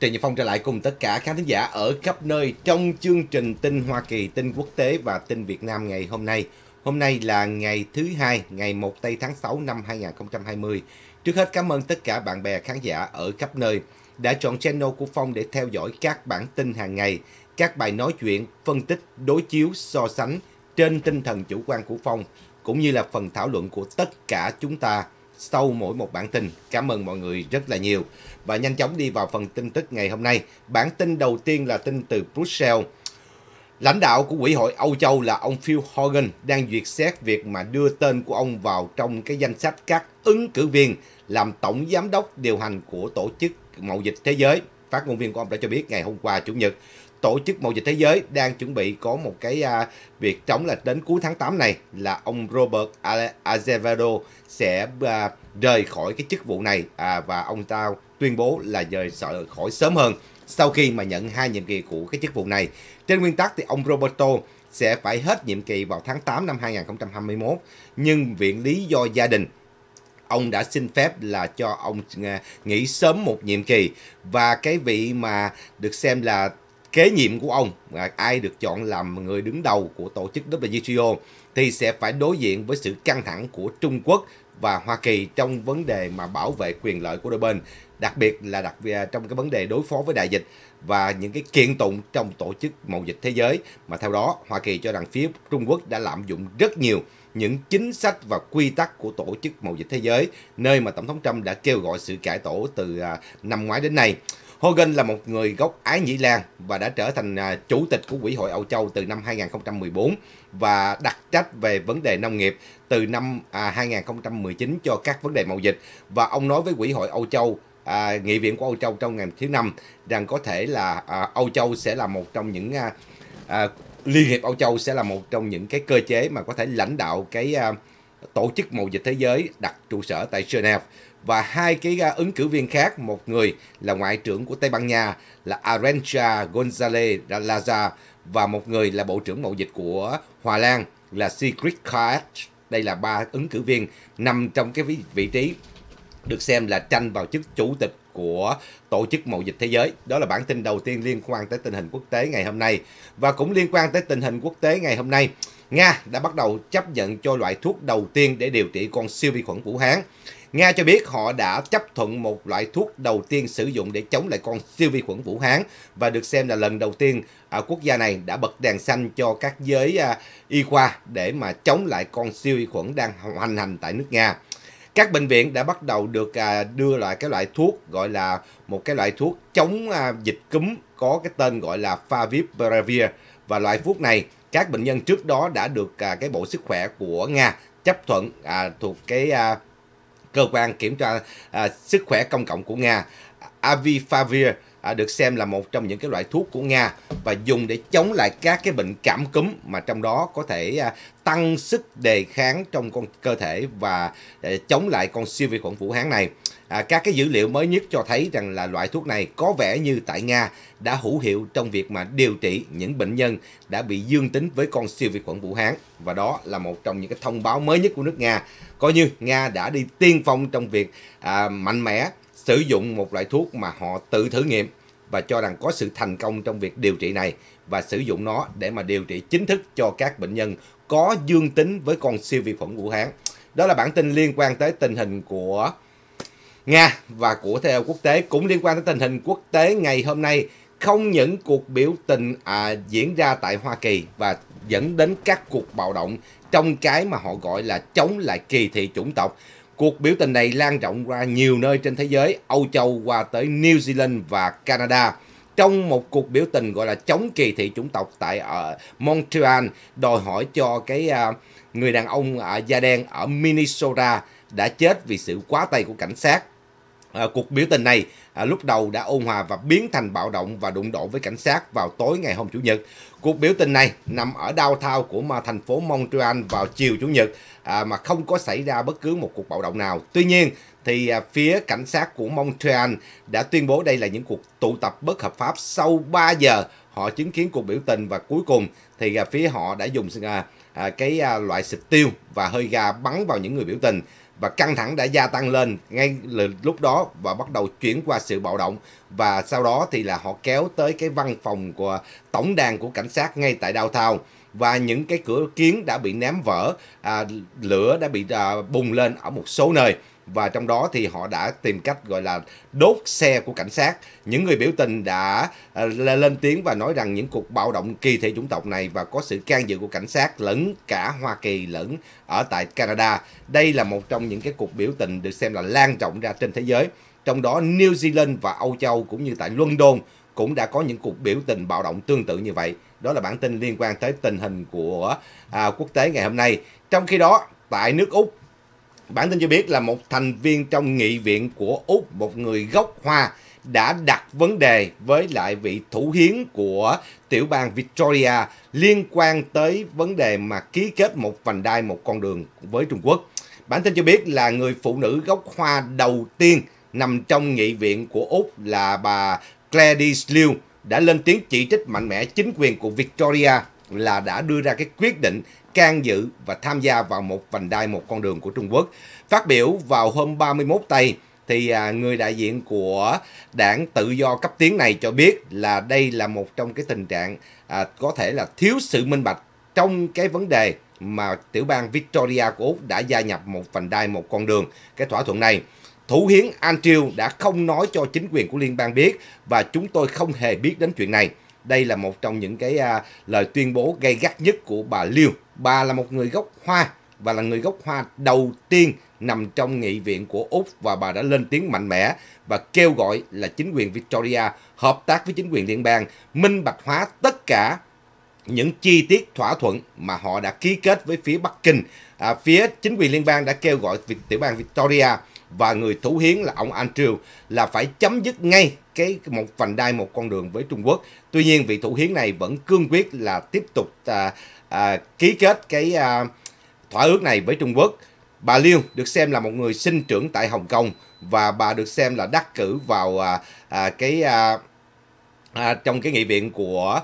Trần Nhật Phong trở lại cùng tất cả khán thính giả ở khắp nơi trong chương trình tin Hoa Kỳ, tin quốc tế và tin Việt Nam ngày hôm nay. Hôm nay là ngày thứ hai, ngày 1 tây tháng 6 năm 2020. Trước hết cảm ơn tất cả bạn bè khán giả ở khắp nơi đã chọn channel của Phong để theo dõi các bản tin hàng ngày, các bài nói chuyện, phân tích, đối chiếu, so sánh trên tinh thần chủ quan của Phong cũng như là phần thảo luận của tất cả chúng ta sau mỗi một bản tin. Cảm ơn mọi người rất là nhiều. Và nhanh chóng đi vào phần tin tức ngày hôm nay. Bản tin đầu tiên là tin từ Brussels. Lãnh đạo của Quỹ hội Âu Châu là ông Phil Hogan đang duyệt xét việc mà đưa tên của ông vào trong cái danh sách các ứng cử viên làm tổng giám đốc điều hành của Tổ chức Mậu dịch Thế giới. Phát ngôn viên của ông đã cho biết ngày hôm qua Chủ nhật. Tổ chức Mậu dịch Thế giới đang chuẩn bị có một cái à, việc trống là đến cuối tháng 8 này là ông Robert Azevedo sẽ à, rời khỏi cái chức vụ này à, và ông ta tuyên bố là rời khỏi sớm hơn sau khi mà nhận hai nhiệm kỳ của cái chức vụ này. Trên nguyên tắc thì ông Roberto sẽ phải hết nhiệm kỳ vào tháng 8 năm 2021, nhưng viện lý do gia đình ông đã xin phép là cho ông à, nghỉ sớm một nhiệm kỳ và cái vị mà được xem là kế nhiệm của ông, à, ai được chọn làm người đứng đầu của tổ chức WTO thì sẽ phải đối diện với sự căng thẳng của Trung Quốc và Hoa Kỳ trong vấn đề mà bảo vệ quyền lợi của đôi bên, đặc biệt là đặc biệt à, trong cái vấn đề đối phó với đại dịch và những cái kiện tụng trong tổ chức mậu dịch thế giới mà theo đó Hoa Kỳ cho rằng phía Trung Quốc đã lạm dụng rất nhiều những chính sách và quy tắc của tổ chức mậu dịch thế giới nơi mà tổng thống Trump đã kêu gọi sự cải tổ từ à, năm ngoái đến nay. Hogan là một người gốc Ái Nhĩ Lan và đã trở thành à, chủ tịch của Quỹ hội Âu Châu từ năm 2014 và đặc trách về vấn đề nông nghiệp từ năm 2019 à, cho các vấn đề mậu dịch. Và ông nói với Quỹ hội Âu Châu À, nghị viện của Âu Châu trong ngày thứ năm rằng có thể là à, Âu Châu sẽ là một trong những à, à, Liên hiệp Âu Châu sẽ là một trong những cái cơ chế mà có thể lãnh đạo cái à, tổ chức mậu dịch thế giới đặt trụ sở tại Geneva và hai cái à, ứng cử viên khác, một người là ngoại trưởng của Tây Ban Nha là Arancha González Laza và một người là bộ trưởng mậu dịch của Hòa Lan là Sigrid Kaag. Đây là ba ứng cử viên nằm trong cái vị trí được xem là tranh vào chức chủ tịch của Tổ chức Mậu dịch Thế giới. Đó là bản tin đầu tiên liên quan tới tình hình quốc tế ngày hôm nay. Và cũng liên quan tới tình hình quốc tế ngày hôm nay Nga đã bắt đầu chấp nhận cho loại thuốc đầu tiên để điều trị con siêu vi khuẩn Vũ Hán. Nga cho biết họ đã chấp thuận một loại thuốc đầu tiên sử dụng để chống lại con siêu vi khuẩn Vũ Hán và được xem là lần đầu tiên ở à, quốc gia này đã bật đèn xanh cho các giới à, y khoa để mà chống lại con siêu vi khuẩn đang hoành hành tại nước Nga. Các bệnh viện đã bắt đầu được à, đưa loại cái loại thuốc gọi là một cái loại thuốc chống dịch cúm có cái tên gọi là Favipiravir và loại thuốc này các bệnh nhân trước đó đã được à, cái bộ sức khỏe của Nga chấp thuận à, thuộc cái à, cơ quan kiểm tra à, sức khỏe công cộng của Nga Avifavir à, được xem là một trong những cái loại thuốc của Nga và dùng để chống lại các cái bệnh cảm cúm mà trong đó có thể à, tăng sức đề kháng trong con cơ thể và à, chống lại con siêu vi khuẩn Vũ Hán này. À, các cái dữ liệu mới nhất cho thấy rằng là loại thuốc này có vẻ như tại Nga đã hữu hiệu trong việc mà điều trị những bệnh nhân đã bị dương tính với con siêu vi khuẩn Vũ Hán và đó là một trong những cái thông báo mới nhất của nước Nga. Coi như Nga đã đi tiên phong trong việc à, mạnh mẽ sử dụng một loại thuốc mà họ tự thử nghiệm và cho rằng có sự thành công trong việc điều trị này và sử dụng nó để mà điều trị chính thức cho các bệnh nhân có dương tính với con siêu vi khuẩn Vũ Hán. Đó là bản tin liên quan tới tình hình của Nga và của thế quốc tế cũng liên quan tới tình hình quốc tế ngày hôm nay không những cuộc biểu tình à, diễn ra tại Hoa Kỳ và dẫn đến các cuộc bạo động trong cái mà họ gọi là chống lại kỳ thị chủng tộc. Cuộc biểu tình này lan rộng ra nhiều nơi trên thế giới, Âu Châu qua tới New Zealand và Canada. Trong một cuộc biểu tình gọi là chống kỳ thị chủng tộc tại ở à, Montreal, đòi hỏi cho cái à, người đàn ông à, da đen ở Minnesota đã chết vì sự quá tay của cảnh sát À, cuộc biểu tình này à, lúc đầu đã ôn hòa và biến thành bạo động và đụng độ với cảnh sát vào tối ngày hôm Chủ nhật. Cuộc biểu tình này nằm ở thao của mà thành phố Montreal vào chiều Chủ nhật à, mà không có xảy ra bất cứ một cuộc bạo động nào. Tuy nhiên thì à, phía cảnh sát của Montreal đã tuyên bố đây là những cuộc tụ tập bất hợp pháp sau 3 giờ họ chứng kiến cuộc biểu tình và cuối cùng thì à, phía họ đã dùng à, à, cái à, loại xịt tiêu và hơi ga bắn vào những người biểu tình và căng thẳng đã gia tăng lên ngay lúc đó và bắt đầu chuyển qua sự bạo động và sau đó thì là họ kéo tới cái văn phòng của tổng đàn của cảnh sát ngay tại thao và những cái cửa kiến đã bị ném vỡ à, lửa đã bị à, bùng lên ở một số nơi và trong đó thì họ đã tìm cách gọi là đốt xe của cảnh sát. Những người biểu tình đã ờ, lên tiếng và nói rằng những cuộc bạo động kỳ thị chủng tộc này và có sự can dự của cảnh sát lẫn cả Hoa Kỳ lẫn ở tại Canada. Đây là một trong những cái cuộc biểu tình được xem là lan rộng ra trên thế giới. Trong đó New Zealand và Âu Châu cũng như tại London cũng đã có những cuộc biểu tình bạo động tương tự như vậy. Đó là bản tin liên quan tới tình hình của à, quốc tế ngày hôm nay. Trong khi đó, tại nước Úc Bản tin cho biết là một thành viên trong nghị viện của Úc, một người gốc Hoa, đã đặt vấn đề với lại vị thủ hiến của tiểu bang Victoria liên quan tới vấn đề mà ký kết một vành đai một con đường với Trung Quốc. Bản tin cho biết là người phụ nữ gốc Hoa đầu tiên nằm trong nghị viện của Úc là bà Gladys Liu đã lên tiếng chỉ trích mạnh mẽ chính quyền của Victoria là đã đưa ra cái quyết định can dự và tham gia vào một vành đai một con đường của Trung Quốc. Phát biểu vào hôm 31 tây thì à, người đại diện của đảng tự do cấp tiến này cho biết là đây là một trong cái tình trạng à, có thể là thiếu sự minh bạch trong cái vấn đề mà tiểu bang Victoria của Úc đã gia nhập một vành đai một con đường cái thỏa thuận này. Thủ hiến Andrew đã không nói cho chính quyền của liên bang biết và chúng tôi không hề biết đến chuyện này. Đây là một trong những cái à, lời tuyên bố gay gắt nhất của bà Liu. Bà là một người gốc Hoa và là người gốc Hoa đầu tiên nằm trong nghị viện của Úc và bà đã lên tiếng mạnh mẽ và kêu gọi là chính quyền Victoria hợp tác với chính quyền liên bang minh bạch hóa tất cả những chi tiết thỏa thuận mà họ đã ký kết với phía Bắc Kinh. À, phía chính quyền liên bang đã kêu gọi tiểu bang Victoria và người thủ hiến là ông Andrew là phải chấm dứt ngay cái một vành đai một con đường với Trung Quốc. Tuy nhiên vị thủ hiến này vẫn cương quyết là tiếp tục à, à, ký kết cái à, thỏa ước này với Trung Quốc. Bà Liêu được xem là một người sinh trưởng tại Hồng Kông và bà được xem là đắc cử vào à, à, cái à, à, trong cái nghị viện của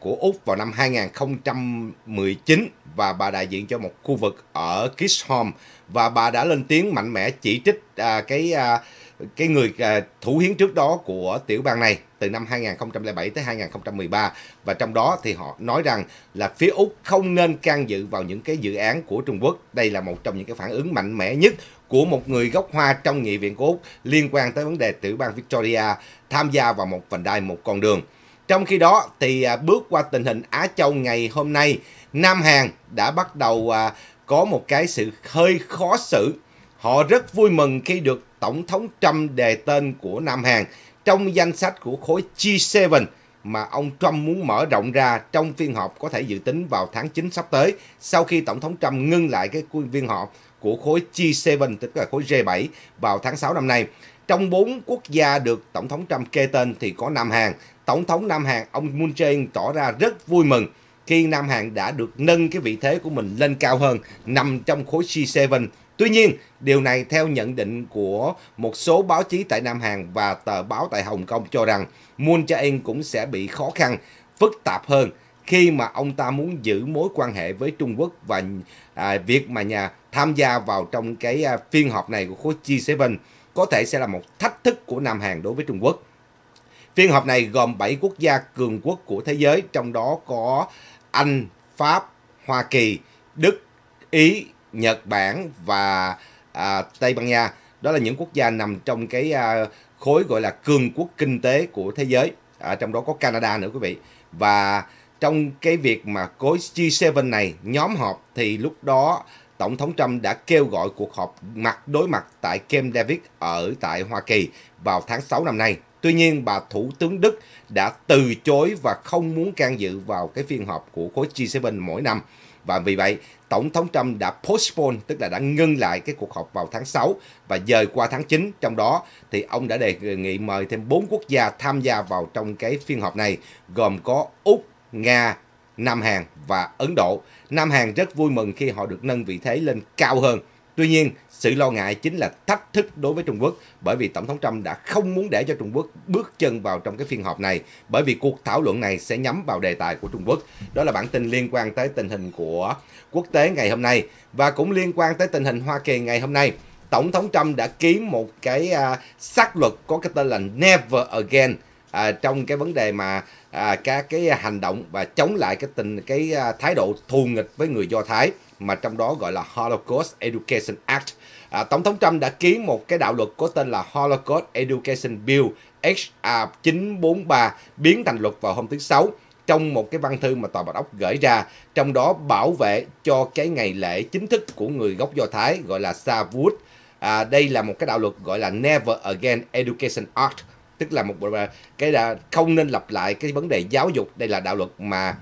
của Úc vào năm 2019 và bà đại diện cho một khu vực ở Kishom và bà đã lên tiếng mạnh mẽ chỉ trích à, cái à, cái người à, thủ hiến trước đó của tiểu bang này từ năm 2007 tới 2013 và trong đó thì họ nói rằng là phía Úc không nên can dự vào những cái dự án của Trung Quốc. Đây là một trong những cái phản ứng mạnh mẽ nhất của một người gốc Hoa trong nghị viện của Úc liên quan tới vấn đề tiểu bang Victoria tham gia vào một vành đai một con đường. Trong khi đó thì à, bước qua tình hình Á Châu ngày hôm nay, Nam Hàn đã bắt đầu à, có một cái sự hơi khó xử. Họ rất vui mừng khi được Tổng thống Trump đề tên của Nam Hàn trong danh sách của khối G7 mà ông Trump muốn mở rộng ra trong phiên họp có thể dự tính vào tháng 9 sắp tới sau khi Tổng thống Trump ngưng lại cái phiên họp của khối G7 tức là khối G7 vào tháng 6 năm nay. Trong bốn quốc gia được Tổng thống Trump kê tên thì có Nam Hàn, Tổng thống Nam Hàn ông Moon Jae-in tỏ ra rất vui mừng khi Nam Hàn đã được nâng cái vị thế của mình lên cao hơn nằm trong khối C7. Tuy nhiên, điều này theo nhận định của một số báo chí tại Nam Hàn và tờ báo tại Hồng Kông cho rằng Moon Jae-in cũng sẽ bị khó khăn, phức tạp hơn khi mà ông ta muốn giữ mối quan hệ với Trung Quốc và à, việc mà nhà tham gia vào trong cái à, phiên họp này của khối G7 có thể sẽ là một thách thức của Nam Hàn đối với Trung Quốc. Phiên họp này gồm 7 quốc gia cường quốc của thế giới, trong đó có Anh, Pháp, Hoa Kỳ, Đức, Ý, Nhật Bản và à, Tây Ban Nha. Đó là những quốc gia nằm trong cái à, khối gọi là cường quốc kinh tế của thế giới. À, trong đó có Canada nữa quý vị. Và trong cái việc mà khối G7 này nhóm họp thì lúc đó Tổng thống Trump đã kêu gọi cuộc họp mặt đối mặt tại Camp David ở tại Hoa Kỳ vào tháng 6 năm nay. Tuy nhiên, bà Thủ tướng Đức đã từ chối và không muốn can dự vào cái phiên họp của khối G7 mỗi năm. Và vì vậy, Tổng thống Trump đã postpone, tức là đã ngưng lại cái cuộc họp vào tháng 6 và dời qua tháng 9. Trong đó thì ông đã đề nghị mời thêm 4 quốc gia tham gia vào trong cái phiên họp này, gồm có Úc, Nga, Nam Hàn và Ấn Độ. Nam Hàn rất vui mừng khi họ được nâng vị thế lên cao hơn. Tuy nhiên, sự lo ngại chính là thách thức đối với Trung Quốc bởi vì Tổng thống Trump đã không muốn để cho Trung Quốc bước chân vào trong cái phiên họp này bởi vì cuộc thảo luận này sẽ nhắm vào đề tài của Trung Quốc. Đó là bản tin liên quan tới tình hình của quốc tế ngày hôm nay và cũng liên quan tới tình hình Hoa Kỳ ngày hôm nay. Tổng thống Trump đã ký một cái uh, luật có cái tên là Never Again à, trong cái vấn đề mà à, các cái hành động và chống lại cái tình cái à, thái độ thù nghịch với người Do Thái mà trong đó gọi là Holocaust Education Act. À, Tổng thống Trump đã ký một cái đạo luật có tên là Holocaust Education Bill HR 943 biến thành luật vào hôm thứ Sáu trong một cái văn thư mà Tòa Bạch Ốc gửi ra, trong đó bảo vệ cho cái ngày lễ chính thức của người gốc Do Thái gọi là Shavuot. À, đây là một cái đạo luật gọi là Never Again Education Act tức là một à, cái là không nên lặp lại cái vấn đề giáo dục đây là đạo luật mà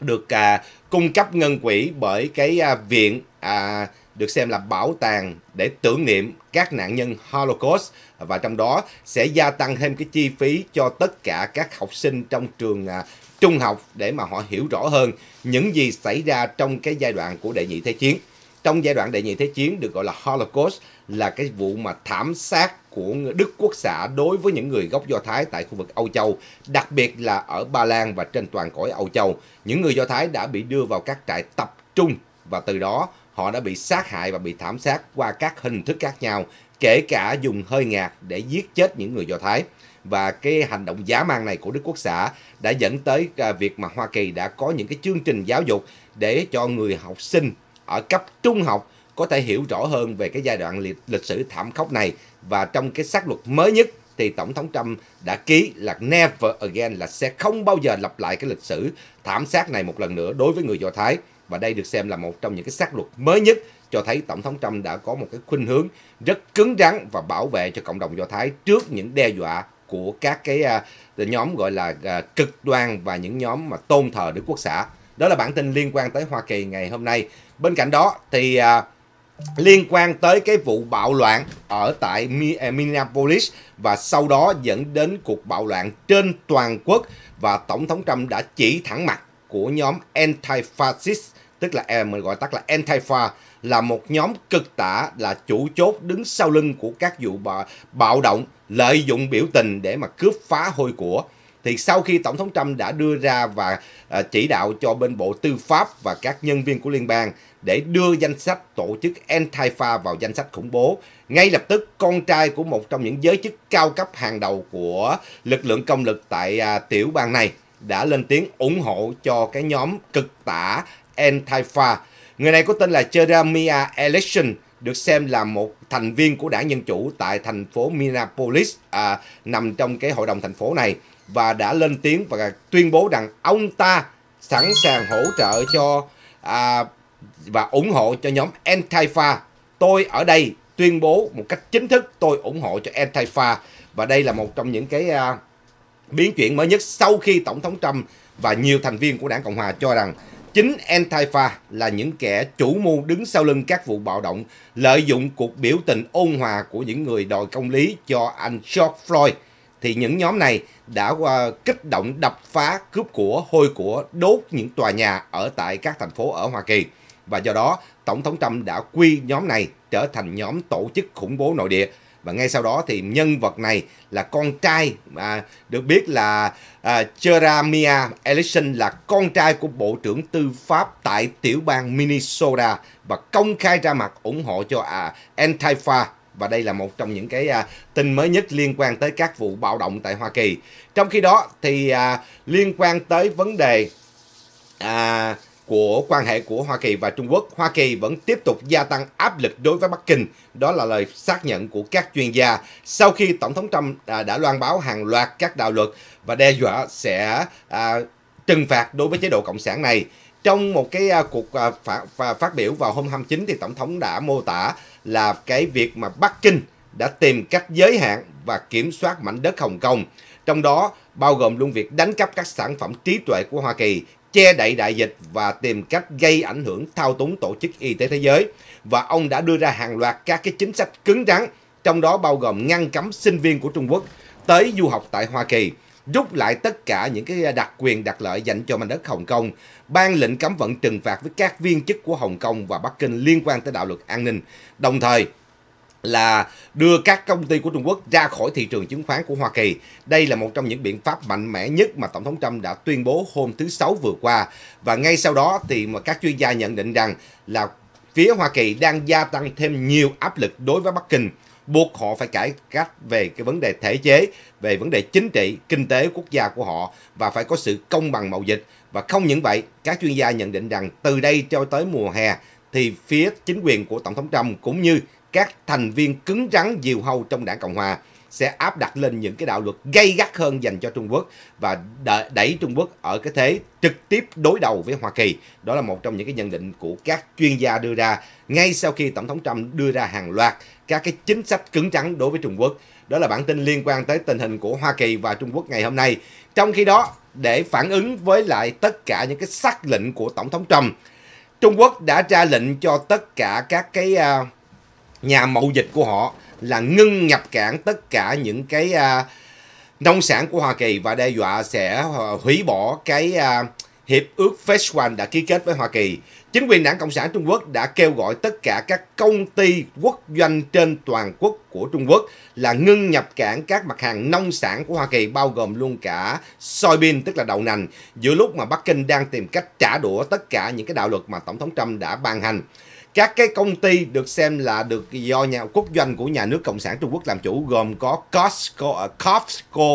được à, cung cấp ngân quỹ bởi cái à, viện à, được xem là bảo tàng để tưởng niệm các nạn nhân Holocaust và trong đó sẽ gia tăng thêm cái chi phí cho tất cả các học sinh trong trường à, trung học để mà họ hiểu rõ hơn những gì xảy ra trong cái giai đoạn của đệ nhị thế chiến. Trong giai đoạn đệ nhị thế chiến được gọi là Holocaust là cái vụ mà thảm sát của Đức Quốc xã đối với những người gốc Do Thái tại khu vực Âu Châu, đặc biệt là ở Ba Lan và trên toàn cõi Âu Châu. Những người Do Thái đã bị đưa vào các trại tập trung và từ đó họ đã bị sát hại và bị thảm sát qua các hình thức khác nhau, kể cả dùng hơi ngạt để giết chết những người Do Thái. Và cái hành động dã man này của Đức Quốc xã đã dẫn tới à, việc mà Hoa Kỳ đã có những cái chương trình giáo dục để cho người học sinh ở cấp trung học có thể hiểu rõ hơn về cái giai đoạn lịch, sử thảm khốc này và trong cái xác luật mới nhất thì Tổng thống Trump đã ký là never again là sẽ không bao giờ lặp lại cái lịch sử thảm sát này một lần nữa đối với người Do Thái. Và đây được xem là một trong những cái xác luật mới nhất cho thấy Tổng thống Trump đã có một cái khuynh hướng rất cứng rắn và bảo vệ cho cộng đồng Do Thái trước những đe dọa của các cái à, nhóm gọi là à, cực đoan và những nhóm mà tôn thờ Đức Quốc xã. Đó là bản tin liên quan tới Hoa Kỳ ngày hôm nay. Bên cạnh đó thì à, liên quan tới cái vụ bạo loạn ở tại à, Minneapolis và sau đó dẫn đến cuộc bạo loạn trên toàn quốc và Tổng thống Trump đã chỉ thẳng mặt của nhóm Anti-Fascist, tức là à, mình gọi tắt là anti-fa là một nhóm cực tả là chủ chốt đứng sau lưng của các vụ bạo động, lợi dụng biểu tình để mà cướp phá hôi của thì sau khi tổng thống Trump đã đưa ra và à, chỉ đạo cho bên bộ tư pháp và các nhân viên của liên bang để đưa danh sách tổ chức Antifa vào danh sách khủng bố. Ngay lập tức, con trai của một trong những giới chức cao cấp hàng đầu của lực lượng công lực tại à, tiểu bang này đã lên tiếng ủng hộ cho cái nhóm cực tả Antifa. Người này có tên là Jeremiah Election, được xem là một thành viên của đảng Dân Chủ tại thành phố Minneapolis, à, nằm trong cái hội đồng thành phố này và đã lên tiếng và tuyên bố rằng ông ta sẵn sàng hỗ trợ cho à, và ủng hộ cho nhóm Antifa. Tôi ở đây tuyên bố một cách chính thức tôi ủng hộ cho Antifa và đây là một trong những cái uh, biến chuyển mới nhất sau khi Tổng thống Trump và nhiều thành viên của Đảng Cộng Hòa cho rằng chính Antifa là những kẻ chủ mưu đứng sau lưng các vụ bạo động lợi dụng cuộc biểu tình ôn hòa của những người đòi công lý cho anh George Floyd thì những nhóm này đã uh, kích động đập phá cướp của, hôi của, đốt những tòa nhà ở tại các thành phố ở Hoa Kỳ và do đó Tổng thống Trump đã quy nhóm này trở thành nhóm tổ chức khủng bố nội địa và ngay sau đó thì nhân vật này là con trai à, được biết là à, Jeremiah Ellison là con trai của bộ trưởng tư pháp tại tiểu bang Minnesota và công khai ra mặt ủng hộ cho à, Antifa và đây là một trong những cái à, tin mới nhất liên quan tới các vụ bạo động tại Hoa Kỳ. Trong khi đó thì à, liên quan tới vấn đề à, của quan hệ của Hoa Kỳ và Trung Quốc, Hoa Kỳ vẫn tiếp tục gia tăng áp lực đối với Bắc Kinh. Đó là lời xác nhận của các chuyên gia sau khi Tổng thống Trump à, đã loan báo hàng loạt các đạo luật và đe dọa sẽ à, trừng phạt đối với chế độ cộng sản này. Trong một cái à, cuộc à, phát, phát biểu vào hôm 29 thì Tổng thống đã mô tả là cái việc mà Bắc Kinh đã tìm cách giới hạn và kiểm soát mảnh đất Hồng Kông. Trong đó bao gồm luôn việc đánh cắp các sản phẩm trí tuệ của Hoa Kỳ, che đậy đại dịch và tìm cách gây ảnh hưởng thao túng tổ chức y tế thế giới và ông đã đưa ra hàng loạt các cái chính sách cứng rắn trong đó bao gồm ngăn cấm sinh viên của Trung Quốc tới du học tại Hoa Kỳ rút lại tất cả những cái đặc quyền đặc lợi dành cho mảnh đất Hồng Kông, ban lệnh cấm vận trừng phạt với các viên chức của Hồng Kông và Bắc Kinh liên quan tới đạo luật an ninh, đồng thời là đưa các công ty của Trung Quốc ra khỏi thị trường chứng khoán của Hoa Kỳ. Đây là một trong những biện pháp mạnh mẽ nhất mà Tổng thống Trump đã tuyên bố hôm thứ Sáu vừa qua. Và ngay sau đó thì mà các chuyên gia nhận định rằng là phía Hoa Kỳ đang gia tăng thêm nhiều áp lực đối với Bắc Kinh buộc họ phải cải cách về cái vấn đề thể chế, về vấn đề chính trị, kinh tế quốc gia của họ và phải có sự công bằng mậu dịch. Và không những vậy, các chuyên gia nhận định rằng từ đây cho tới mùa hè thì phía chính quyền của Tổng thống Trump cũng như các thành viên cứng rắn diều hâu trong đảng Cộng Hòa sẽ áp đặt lên những cái đạo luật gây gắt hơn dành cho Trung Quốc và đẩy Trung Quốc ở cái thế trực tiếp đối đầu với Hoa Kỳ. Đó là một trong những cái nhận định của các chuyên gia đưa ra ngay sau khi Tổng thống Trump đưa ra hàng loạt các cái chính sách cứng rắn đối với Trung Quốc. Đó là bản tin liên quan tới tình hình của Hoa Kỳ và Trung Quốc ngày hôm nay. Trong khi đó, để phản ứng với lại tất cả những cái sắc lệnh của Tổng thống Trump, Trung Quốc đã ra lệnh cho tất cả các cái uh, nhà mậu dịch của họ là ngưng nhập cản tất cả những cái à, nông sản của Hoa Kỳ và đe dọa sẽ à, hủy bỏ cái à, hiệp ước FETCH đã ký kết với Hoa Kỳ. Chính quyền Đảng Cộng sản Trung Quốc đã kêu gọi tất cả các công ty quốc doanh trên toàn quốc của Trung Quốc là ngưng nhập cảng các mặt hàng nông sản của Hoa Kỳ bao gồm luôn cả soybean tức là đậu nành giữa lúc mà Bắc Kinh đang tìm cách trả đũa tất cả những cái đạo luật mà Tổng thống Trump đã ban hành các cái công ty được xem là được do nhà quốc doanh của nhà nước cộng sản Trung Quốc làm chủ gồm có Costco, à, Costco,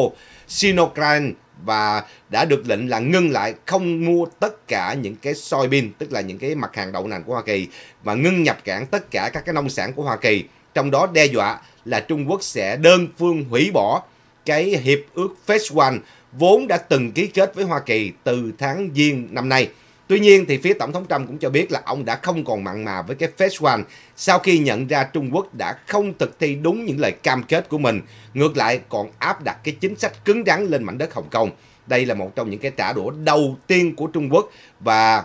Sinocran và đã được lệnh là ngưng lại không mua tất cả những cái soybean tức là những cái mặt hàng đậu nành của Hoa Kỳ và ngưng nhập cảng tất cả các cái nông sản của Hoa Kỳ trong đó đe dọa là Trung Quốc sẽ đơn phương hủy bỏ cái hiệp ước phase One vốn đã từng ký kết với Hoa Kỳ từ tháng Giêng năm nay. Tuy nhiên thì phía Tổng thống Trump cũng cho biết là ông đã không còn mặn mà với cái Phase One sau khi nhận ra Trung Quốc đã không thực thi đúng những lời cam kết của mình, ngược lại còn áp đặt cái chính sách cứng rắn lên mảnh đất Hồng Kông. Đây là một trong những cái trả đũa đầu tiên của Trung Quốc và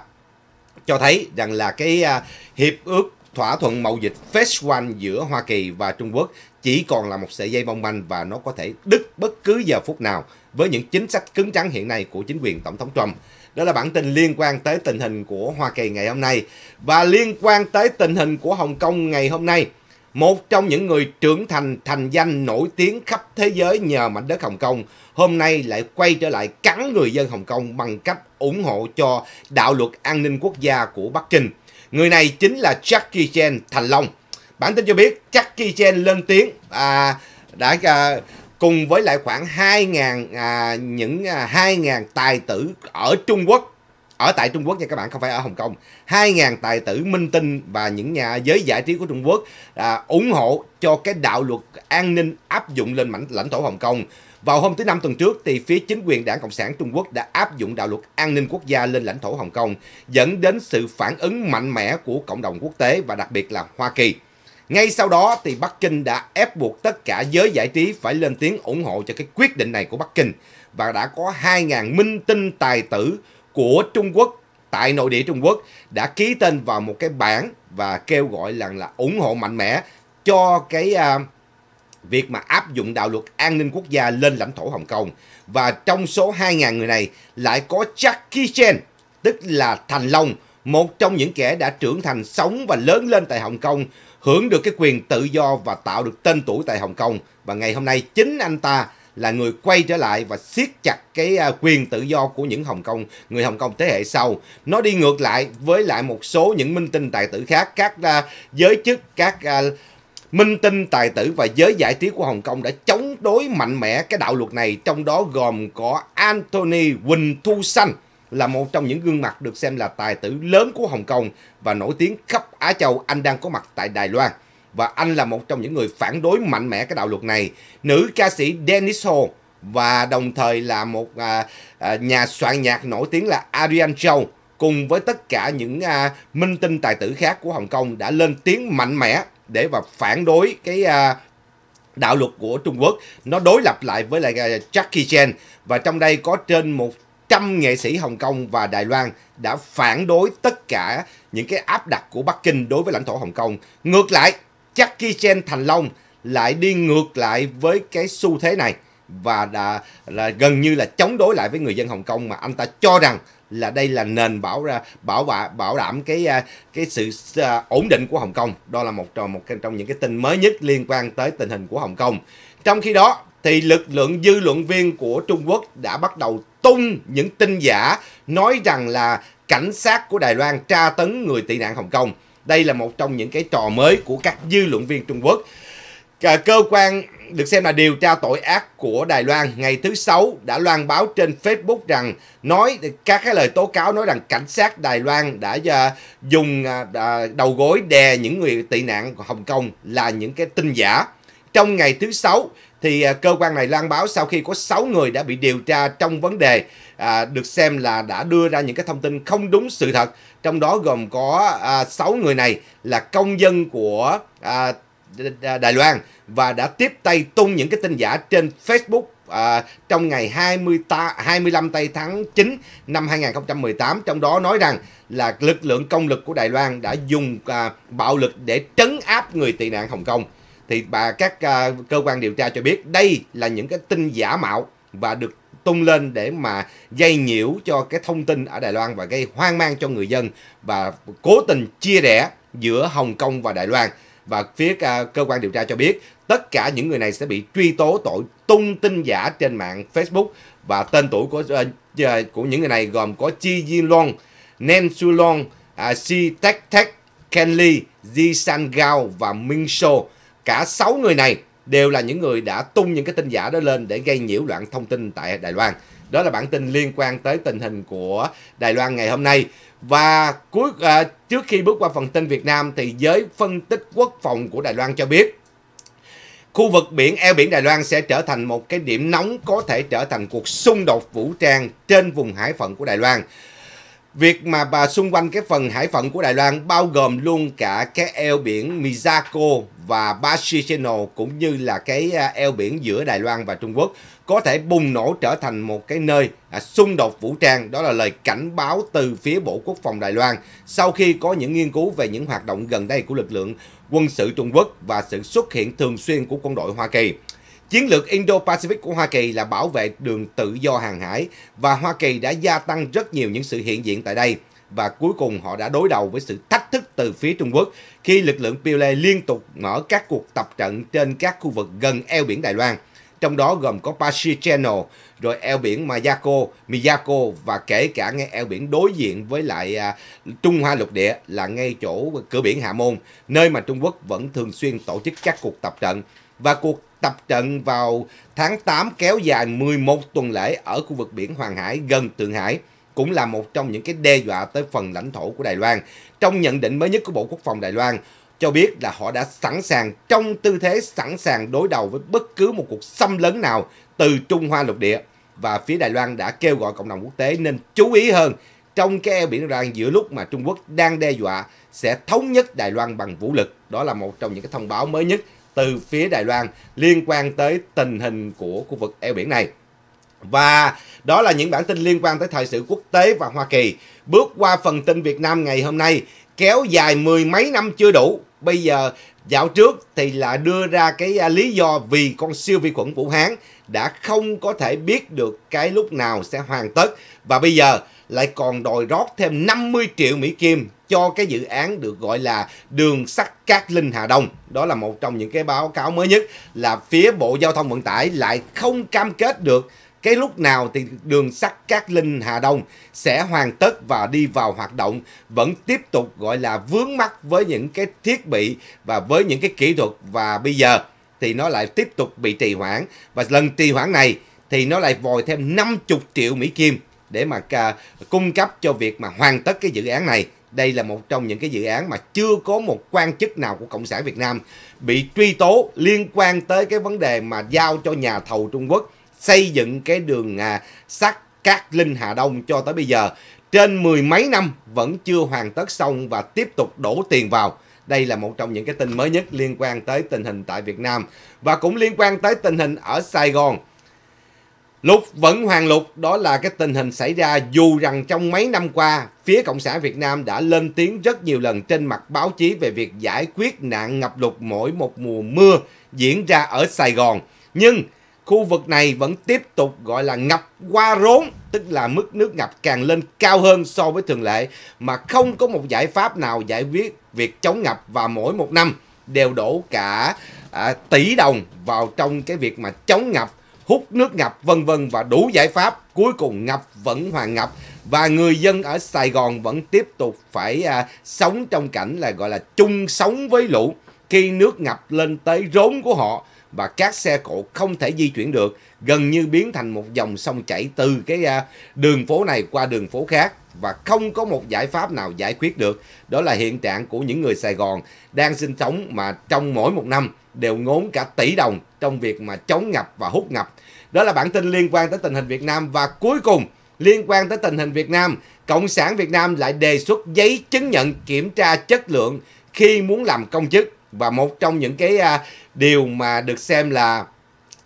cho thấy rằng là cái à, hiệp ước thỏa thuận mậu dịch Phase One giữa Hoa Kỳ và Trung Quốc chỉ còn là một sợi dây mong manh và nó có thể đứt bất cứ giờ phút nào với những chính sách cứng rắn hiện nay của chính quyền Tổng thống Trump. Đó là bản tin liên quan tới tình hình của Hoa Kỳ ngày hôm nay. Và liên quan tới tình hình của Hồng Kông ngày hôm nay. Một trong những người trưởng thành thành danh nổi tiếng khắp thế giới nhờ mảnh đất Hồng Kông hôm nay lại quay trở lại cắn người dân Hồng Kông bằng cách ủng hộ cho đạo luật an ninh quốc gia của Bắc Kinh. Người này chính là Jackie Chan Thành Long. Bản tin cho biết Jackie Chan lên tiếng à, đã à, cùng với lại khoảng 2.000 à, những à, 2.000 tài tử ở Trung Quốc ở tại Trung Quốc nha các bạn không phải ở Hồng Kông 2.000 tài tử minh tinh và những nhà giới giải trí của Trung Quốc à, ủng hộ cho cái đạo luật an ninh áp dụng lên mảnh lãnh thổ Hồng Kông vào hôm thứ năm tuần trước thì phía chính quyền Đảng Cộng sản Trung Quốc đã áp dụng đạo luật an ninh quốc gia lên lãnh thổ Hồng Kông dẫn đến sự phản ứng mạnh mẽ của cộng đồng quốc tế và đặc biệt là Hoa Kỳ ngay sau đó thì Bắc Kinh đã ép buộc tất cả giới giải trí phải lên tiếng ủng hộ cho cái quyết định này của Bắc Kinh và đã có 2.000 minh tinh tài tử của Trung Quốc tại nội địa Trung Quốc đã ký tên vào một cái bản và kêu gọi rằng là ủng hộ mạnh mẽ cho cái uh, việc mà áp dụng đạo luật an ninh quốc gia lên lãnh thổ Hồng Kông. Và trong số 2.000 người này lại có Jackie Chan, tức là Thành Long, một trong những kẻ đã trưởng thành sống và lớn lên tại Hồng Kông hưởng được cái quyền tự do và tạo được tên tuổi tại Hồng Kông. Và ngày hôm nay chính anh ta là người quay trở lại và siết chặt cái à, quyền tự do của những Hồng Kông, người Hồng Kông thế hệ sau. Nó đi ngược lại với lại một số những minh tinh tài tử khác, các à, giới chức, các à, minh tinh tài tử và giới giải trí của Hồng Kông đã chống đối mạnh mẽ cái đạo luật này, trong đó gồm có Anthony Quỳnh Thu Xanh là một trong những gương mặt được xem là tài tử lớn của Hồng Kông và nổi tiếng khắp Á Châu, anh đang có mặt tại Đài Loan. Và anh là một trong những người phản đối mạnh mẽ cái đạo luật này. Nữ ca sĩ Dennis Ho và đồng thời là một à, à, nhà soạn nhạc nổi tiếng là Adrian Chow cùng với tất cả những à, minh tinh tài tử khác của Hồng Kông đã lên tiếng mạnh mẽ để và phản đối cái à, đạo luật của Trung Quốc. Nó đối lập lại với lại à, Jackie Chan và trong đây có trên một trăm nghệ sĩ Hồng Kông và Đài Loan đã phản đối tất cả những cái áp đặt của Bắc Kinh đối với lãnh thổ Hồng Kông. Ngược lại, Jackie Chan Thành Long lại đi ngược lại với cái xu thế này và đã, là gần như là chống đối lại với người dân Hồng Kông mà anh ta cho rằng là đây là nền bảo ra bảo bảo, bảo đảm cái à, cái sự à, ổn định của Hồng Kông. Đó là một trong một trong những cái tin mới nhất liên quan tới tình hình của Hồng Kông. Trong khi đó thì lực lượng dư luận viên của Trung Quốc đã bắt đầu tung những tin giả nói rằng là cảnh sát của Đài Loan tra tấn người tị nạn Hồng Kông. Đây là một trong những cái trò mới của các dư luận viên Trung Quốc. cơ quan được xem là điều tra tội ác của Đài Loan ngày thứ Sáu đã loan báo trên Facebook rằng nói các cái lời tố cáo nói rằng cảnh sát Đài Loan đã à, dùng à, à, đầu gối đè những người tị nạn Hồng Kông là những cái tin giả. Trong ngày thứ Sáu, thì à, cơ quan này loan báo sau khi có 6 người đã bị điều tra trong vấn đề à, được xem là đã đưa ra những cái thông tin không đúng sự thật, trong đó gồm có à, 6 người này là công dân của à, Đài Loan và đã tiếp tay tung những cái tin giả trên Facebook à, trong ngày 20 ta, 25 tây tháng 9 năm 2018 trong đó nói rằng là lực lượng công lực của Đài Loan đã dùng à, bạo lực để trấn áp người tị nạn Hồng Kông thì bà các à, cơ quan điều tra cho biết đây là những cái tin giả mạo và được tung lên để mà dây nhiễu cho cái thông tin ở Đài Loan và gây hoang mang cho người dân và cố tình chia rẽ giữa Hồng Kông và Đài Loan và phía à, cơ quan điều tra cho biết tất cả những người này sẽ bị truy tố tội tung tin giả trên mạng Facebook và tên tuổi của uh, của những người này gồm có Chi Jin Long, Nen Su Long, uh, Si Tech Tech, Ken Lee, Ji San Gao và Minh So Cả 6 người này đều là những người đã tung những cái tin giả đó lên để gây nhiễu loạn thông tin tại Đài Loan. Đó là bản tin liên quan tới tình hình của Đài Loan ngày hôm nay. Và cuối à, trước khi bước qua phần tin Việt Nam thì giới phân tích quốc phòng của Đài Loan cho biết khu vực biển eo biển Đài Loan sẽ trở thành một cái điểm nóng có thể trở thành cuộc xung đột vũ trang trên vùng hải phận của Đài Loan. Việc mà bà xung quanh cái phần hải phận của Đài Loan bao gồm luôn cả cái eo biển Mizako và Bashi Channel cũng như là cái à, eo biển giữa Đài Loan và Trung Quốc có thể bùng nổ trở thành một cái nơi à, xung đột vũ trang. Đó là lời cảnh báo từ phía Bộ Quốc phòng Đài Loan sau khi có những nghiên cứu về những hoạt động gần đây của lực lượng quân sự Trung Quốc và sự xuất hiện thường xuyên của quân đội Hoa Kỳ. Chiến lược Indo-Pacific của Hoa Kỳ là bảo vệ đường tự do hàng hải và Hoa Kỳ đã gia tăng rất nhiều những sự hiện diện tại đây và cuối cùng họ đã đối đầu với sự thách thức từ phía Trung Quốc khi lực lượng Pele liên tục mở các cuộc tập trận trên các khu vực gần eo biển Đài Loan, trong đó gồm có Pashi Channel, rồi eo biển Miyako, Miyako và kể cả ngay eo biển đối diện với lại à, Trung Hoa lục địa là ngay chỗ cửa biển Hạ Môn, nơi mà Trung Quốc vẫn thường xuyên tổ chức các cuộc tập trận và cuộc Tập trận vào tháng 8 kéo dài 11 tuần lễ ở khu vực biển Hoàng Hải gần Thượng Hải cũng là một trong những cái đe dọa tới phần lãnh thổ của Đài Loan. Trong nhận định mới nhất của Bộ Quốc phòng Đài Loan cho biết là họ đã sẵn sàng trong tư thế sẵn sàng đối đầu với bất cứ một cuộc xâm lấn nào từ Trung Hoa lục địa và phía Đài Loan đã kêu gọi cộng đồng quốc tế nên chú ý hơn trong cái eo biển Loan giữa lúc mà Trung Quốc đang đe dọa sẽ thống nhất Đài Loan bằng vũ lực. Đó là một trong những cái thông báo mới nhất từ phía Đài Loan liên quan tới tình hình của khu vực eo biển này. Và đó là những bản tin liên quan tới thời sự quốc tế và Hoa Kỳ. Bước qua phần tin Việt Nam ngày hôm nay, kéo dài mười mấy năm chưa đủ. Bây giờ dạo trước thì là đưa ra cái à, lý do vì con siêu vi khuẩn Vũ Hán đã không có thể biết được cái lúc nào sẽ hoàn tất. Và bây giờ lại còn đòi rót thêm 50 triệu Mỹ Kim cho cái dự án được gọi là đường sắt Cát Linh Hà Đông. Đó là một trong những cái báo cáo mới nhất là phía Bộ Giao thông Vận tải lại không cam kết được cái lúc nào thì đường sắt Cát Linh Hà Đông sẽ hoàn tất và đi vào hoạt động vẫn tiếp tục gọi là vướng mắc với những cái thiết bị và với những cái kỹ thuật và bây giờ thì nó lại tiếp tục bị trì hoãn và lần trì hoãn này thì nó lại vòi thêm 50 triệu Mỹ Kim để mà à, cung cấp cho việc mà hoàn tất cái dự án này đây là một trong những cái dự án mà chưa có một quan chức nào của Cộng sản Việt Nam bị truy tố liên quan tới cái vấn đề mà giao cho nhà thầu Trung Quốc xây dựng cái đường à, sắt Cát Linh Hà Đông cho tới bây giờ. Trên mười mấy năm vẫn chưa hoàn tất xong và tiếp tục đổ tiền vào. Đây là một trong những cái tin mới nhất liên quan tới tình hình tại Việt Nam và cũng liên quan tới tình hình ở Sài Gòn. Lục vẫn hoàng lục đó là cái tình hình xảy ra dù rằng trong mấy năm qua phía Cộng sản Việt Nam đã lên tiếng rất nhiều lần trên mặt báo chí về việc giải quyết nạn ngập lụt mỗi một mùa mưa diễn ra ở Sài Gòn. Nhưng khu vực này vẫn tiếp tục gọi là ngập qua rốn, tức là mức nước ngập càng lên cao hơn so với thường lệ mà không có một giải pháp nào giải quyết việc chống ngập và mỗi một năm đều đổ cả à, tỷ đồng vào trong cái việc mà chống ngập hút nước ngập vân vân và đủ giải pháp cuối cùng ngập vẫn hoàn ngập và người dân ở Sài Gòn vẫn tiếp tục phải à, sống trong cảnh là gọi là chung sống với lũ khi nước ngập lên tới rốn của họ và các xe cộ không thể di chuyển được gần như biến thành một dòng sông chảy từ cái à, đường phố này qua đường phố khác và không có một giải pháp nào giải quyết được. Đó là hiện trạng của những người Sài Gòn đang sinh sống mà trong mỗi một năm đều ngốn cả tỷ đồng trong việc mà chống ngập và hút ngập. Đó là bản tin liên quan tới tình hình Việt Nam và cuối cùng liên quan tới tình hình Việt Nam, Cộng sản Việt Nam lại đề xuất giấy chứng nhận kiểm tra chất lượng khi muốn làm công chức và một trong những cái à, điều mà được xem là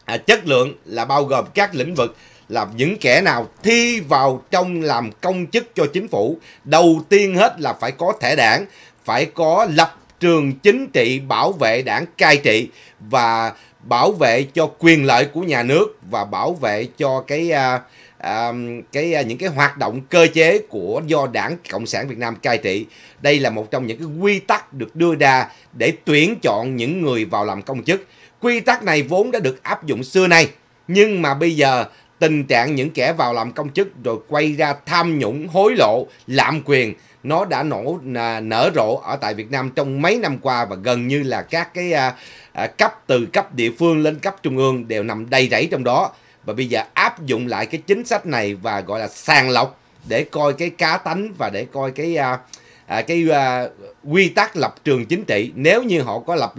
à, chất lượng là bao gồm các lĩnh vực là những kẻ nào thi vào trong làm công chức cho chính phủ đầu tiên hết là phải có thẻ đảng phải có lập trường chính trị bảo vệ đảng cai trị và bảo vệ cho quyền lợi của nhà nước và bảo vệ cho cái à, à, cái à, những cái hoạt động cơ chế của do đảng cộng sản việt nam cai trị đây là một trong những cái quy tắc được đưa ra để tuyển chọn những người vào làm công chức quy tắc này vốn đã được áp dụng xưa nay nhưng mà bây giờ tình trạng những kẻ vào làm công chức rồi quay ra tham nhũng, hối lộ, lạm quyền nó đã nổ nở rộ ở tại Việt Nam trong mấy năm qua và gần như là các cái à, à, cấp từ cấp địa phương lên cấp trung ương đều nằm đầy rẫy trong đó và bây giờ áp dụng lại cái chính sách này và gọi là sàng lọc để coi cái cá tánh và để coi cái à, à, cái à, quy tắc lập trường chính trị nếu như họ có lập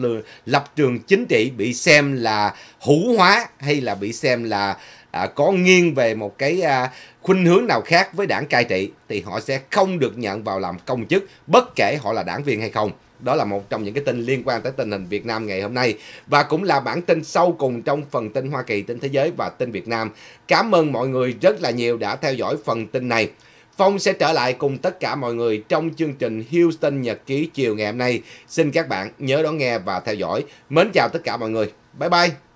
lập trường chính trị bị xem là hữu hóa hay là bị xem là à, có nghiêng về một cái à, khuynh hướng nào khác với đảng cai trị thì họ sẽ không được nhận vào làm công chức bất kể họ là đảng viên hay không đó là một trong những cái tin liên quan tới tình hình Việt Nam ngày hôm nay và cũng là bản tin sâu cùng trong phần tin Hoa Kỳ, tin thế giới và tin Việt Nam. Cảm ơn mọi người rất là nhiều đã theo dõi phần tin này. Phong sẽ trở lại cùng tất cả mọi người trong chương trình Houston Nhật ký chiều ngày hôm nay. Xin các bạn nhớ đón nghe và theo dõi. Mến chào tất cả mọi người. Bye bye.